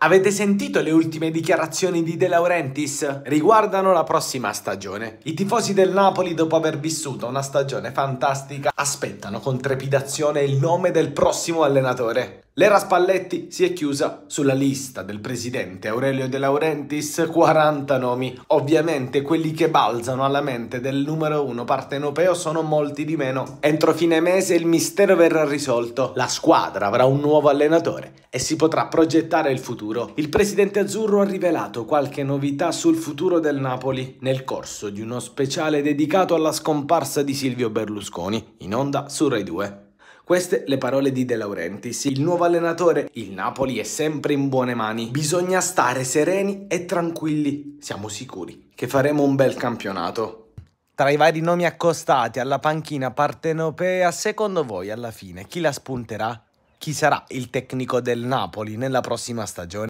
Avete sentito le ultime dichiarazioni di De Laurentiis? Riguardano la prossima stagione. I tifosi del Napoli, dopo aver vissuto una stagione fantastica, aspettano con trepidazione il nome del prossimo allenatore. L'era Spalletti si è chiusa sulla lista del presidente Aurelio De Laurentiis, 40 nomi. Ovviamente quelli che balzano alla mente del numero uno partenopeo sono molti di meno. Entro fine mese il mistero verrà risolto, la squadra avrà un nuovo allenatore e si potrà progettare il futuro. Il presidente azzurro ha rivelato qualche novità sul futuro del Napoli nel corso di uno speciale dedicato alla scomparsa di Silvio Berlusconi, in onda su Rai 2. Queste le parole di De Laurentiis. Il nuovo allenatore, il Napoli è sempre in buone mani. Bisogna stare sereni e tranquilli. Siamo sicuri che faremo un bel campionato. Tra i vari nomi accostati alla panchina partenopea, secondo voi alla fine chi la spunterà? Chi sarà il tecnico del Napoli nella prossima stagione?